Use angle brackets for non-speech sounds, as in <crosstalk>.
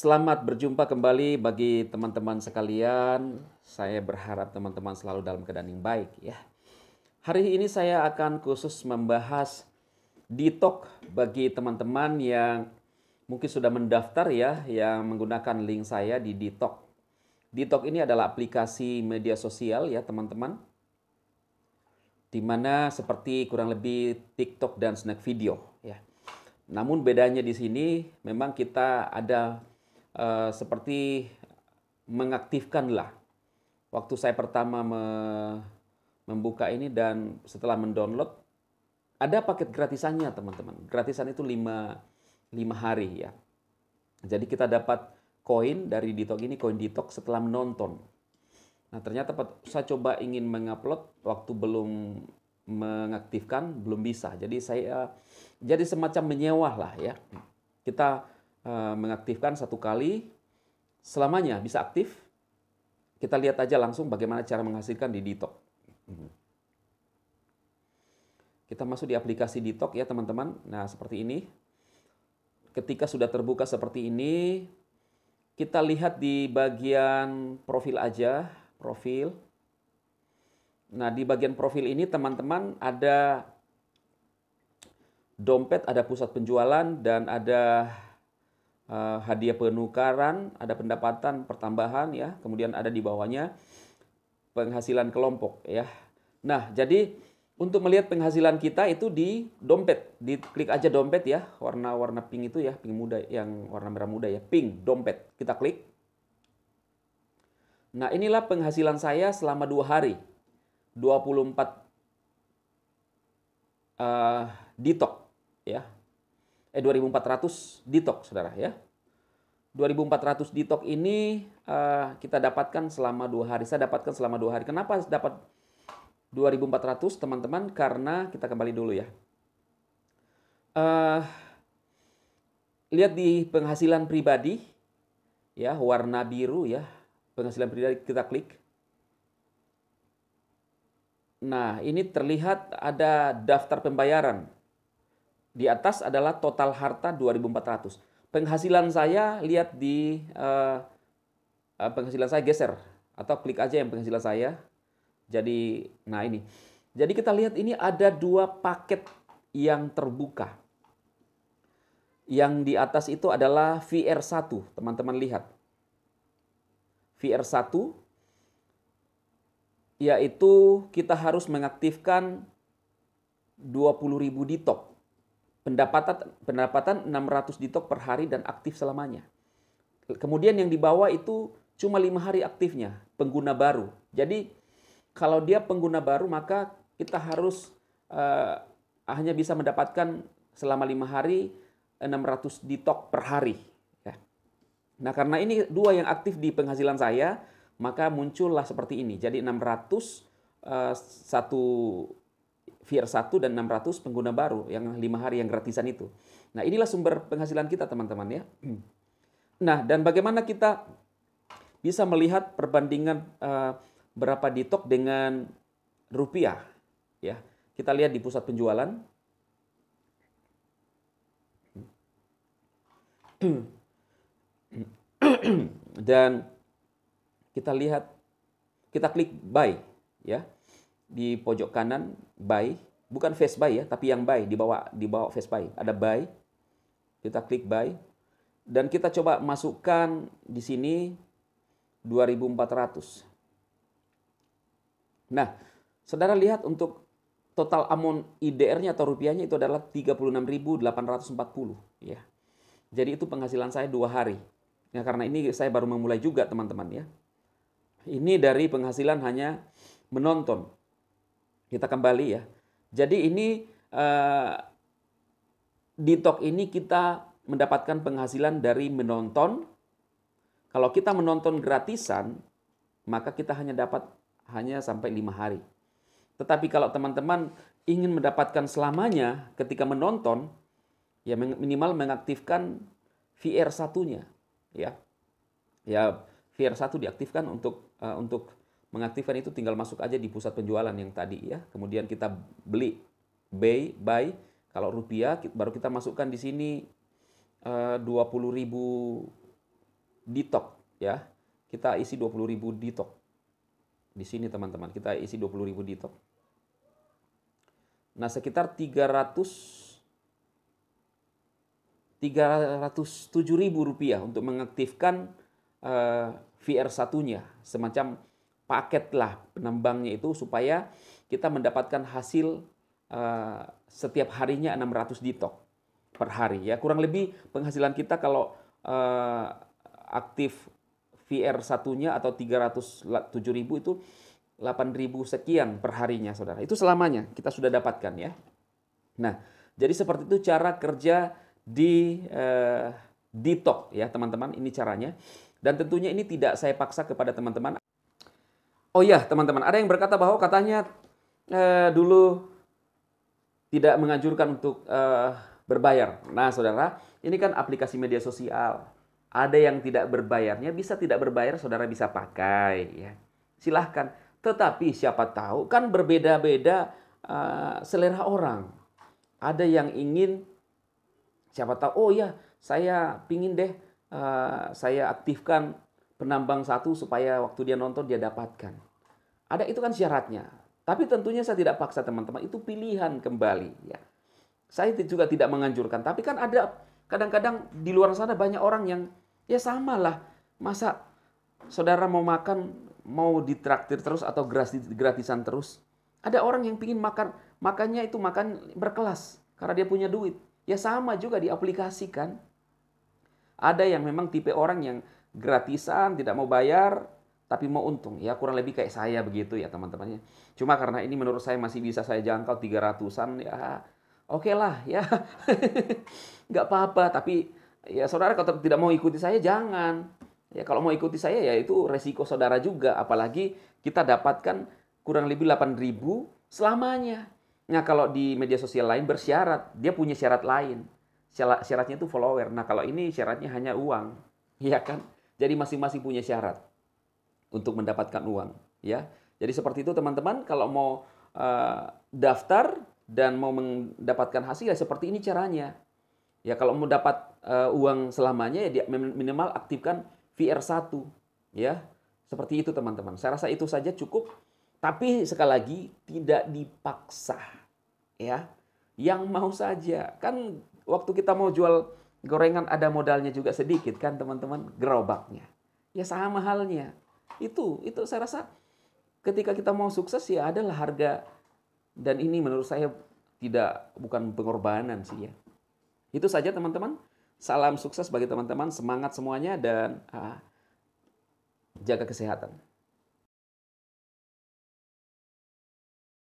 Selamat berjumpa kembali bagi teman-teman sekalian. Saya berharap teman-teman selalu dalam keadaan yang baik ya. Hari ini saya akan khusus membahas ditok bagi teman-teman yang mungkin sudah mendaftar ya yang menggunakan link saya di ditok. Ditok ini adalah aplikasi media sosial ya teman-teman. Dimana seperti kurang lebih TikTok dan Snack Video ya. Namun bedanya di sini memang kita ada uh, seperti mengaktifkanlah waktu saya pertama me membuka ini dan setelah mendownload ada paket gratisannya teman-teman. Gratisan itu 5 5 hari ya. Jadi kita dapat koin dari Ditok ini koin Ditok setelah menonton. Nah, ternyata saya coba ingin mengupload waktu belum mengaktifkan belum bisa. Jadi saya jadi semacam menyewa lah ya. Kita Eh, mengaktifkan satu kali selamanya bisa aktif. Kita lihat aja langsung bagaimana cara menghasilkan di Ditok. Mhm. Kita masuk di aplikasi Ditok ya teman-teman. Nah seperti ini. Ketika sudah terbuka seperti ini, kita lihat di bagian profil aja, profil. Nah di bagian profil ini teman-teman ada dompet, ada pusat penjualan, dan ada Eh, hadiah penukaran, ada pendapatan pertambahan ya, kemudian ada di bawahnya penghasilan kelompok ya. Nah, jadi untuk melihat penghasilan kita itu di dompet, di klik aja dompet ya, warna-warna pink itu ya, pink muda yang warna merah muda ya, pink dompet. Kita klik. Nah, inilah penghasilan saya selama dua hari, 24 uh, eh, ditok ya, eh 2400 detox saudara ya. 2400 detox ini uh, kita dapatkan selama dua hari. Saya dapatkan selama dua hari. Kenapa dapat 2400 teman-teman? Karena kita kembali dulu ya. Uh, lihat di penghasilan pribadi ya warna biru ya penghasilan pribadi kita klik. Nah ini terlihat ada daftar pembayaran di atas adalah total harta 2400. Penghasilan saya lihat di uh, penghasilan saya geser atau klik aja yang penghasilan saya. Jadi nah ini. Jadi kita lihat ini ada dua paket yang terbuka. Yang di atas itu adalah VR1, teman-teman lihat. VR1 yaitu kita harus mengaktifkan 20.000 di top pendapatan pendapatan 600 ditok per hari dan aktif selamanya. Kemudian yang di bawah itu cuma lima hari aktifnya pengguna baru. Jadi kalau dia pengguna baru maka kita harus uh, hanya bisa mendapatkan selama lima hari 600 ditok per hari. Ya. Nah karena ini dua yang aktif di penghasilan saya maka muncullah seperti ini. Jadi 600 uh, eh, satu VR 1 dan 600 pengguna baru yang lima hari yang gratisan itu. Nah, inilah sumber penghasilan kita teman-teman ya. <clears throat> Nah, dan bagaimana kita bisa melihat perbandingan uh, berapa ditok dengan rupiah ya. Kita lihat di pusat penjualan. <clears throat> dan kita lihat kita klik buy ya di pojok kanan buy, bukan face buy ya, tapi yang buy di bawah di bawah face buy. Ada buy. Kita klik buy dan kita coba masukkan di sini 2400. Nah, Saudara lihat untuk total amount IDR-nya atau rupiahnya itu adalah 36.840 ya. Jadi itu penghasilan saya dua hari. Ya, karena ini saya baru memulai juga teman-teman ya. Ini dari penghasilan hanya menonton. Kita kembali ya. Jadi ini eh, di talk ini kita mendapatkan penghasilan dari menonton. Kalau kita menonton gratisan, maka kita hanya dapat hanya sampai lima hari. Tetapi kalau teman-teman ingin mendapatkan selamanya ketika menonton, ya minimal mengaktifkan VR satunya, ya, ya VR satu diaktifkan untuk uh, untuk mengaktifkan itu tinggal masuk aja di pusat penjualan yang tadi ya. Kemudian kita beli buy buy kalau rupiah baru kita masukkan di sini eh, dua puluh ribu ditok ya. Kita isi dua puluh ribu ditok di sini teman-teman. Kita isi dua puluh ribu ditok. Nah sekitar 300 307 ribu rupiah untuk mengaktifkan uh, eh, VR satunya semacam paketlah penambangnya itu supaya kita mendapatkan hasil uh, setiap harinya 600 ditok per hari ya kurang lebih penghasilan kita kalau uh, aktif VR satunya atau ribu itu 8.000 sekian per harinya saudara itu selamanya kita sudah dapatkan ya nah jadi seperti itu cara kerja di uh, ditok ya teman-teman ini caranya dan tentunya ini tidak saya paksa kepada teman-teman Oh iya, teman-teman, ada yang berkata bahwa katanya eh, dulu tidak menganjurkan untuk eh, berbayar. Nah, saudara, ini kan aplikasi media sosial. Ada yang tidak berbayarnya, bisa tidak berbayar, saudara bisa pakai. Ya. Silahkan. Tetapi siapa tahu kan berbeda-beda eh, selera orang. Ada yang ingin, siapa tahu, oh iya saya pingin deh, eh, saya aktifkan penambang satu supaya waktu dia nonton dia dapatkan. Ada itu kan syaratnya. Tapi tentunya saya tidak paksa teman-teman, itu pilihan kembali ya. Saya juga tidak menganjurkan, tapi kan ada kadang-kadang di luar sana banyak orang yang ya samalah. Masa saudara mau makan mau ditraktir terus atau gratisan terus? Ada orang yang ingin makan, makannya itu makan berkelas karena dia punya duit. Ya sama juga diaplikasikan. Ada yang memang tipe orang yang gratisan, tidak mau bayar, tapi mau untung. Ya kurang lebih kayak saya begitu ya teman-temannya. Cuma karena ini menurut saya masih bisa saya jangkau 300-an ya oke okay lah ya. <laughs> Nggak apa-apa tapi ya saudara kalau tidak mau ikuti saya jangan. Ya kalau mau ikuti saya ya itu resiko saudara juga apalagi kita dapatkan kurang lebih 8.000 selamanya. Nah kalau di media sosial lain bersyarat, dia punya syarat lain. Syaratnya itu follower. Nah kalau ini syaratnya hanya uang. Iya <laughs> kan? Jadi masing-masing punya syarat untuk mendapatkan uang, ya. Jadi seperti itu teman-teman kalau mau uh, daftar dan mau mendapatkan hasil ya seperti ini caranya. Ya kalau mau dapat uh, uang selamanya ya minimal aktifkan VR1 ya. Seperti itu teman-teman. Saya rasa itu saja cukup tapi sekali lagi tidak dipaksa ya. Yang mau saja. Kan waktu kita mau jual Gorengan ada modalnya juga sedikit kan teman-teman, gerobaknya. Ya sama halnya. Itu itu saya rasa ketika kita mau sukses ya adalah harga dan ini menurut saya tidak bukan pengorbanan sih ya. Itu saja teman-teman. Salam sukses bagi teman-teman, semangat semuanya dan ah, jaga kesehatan.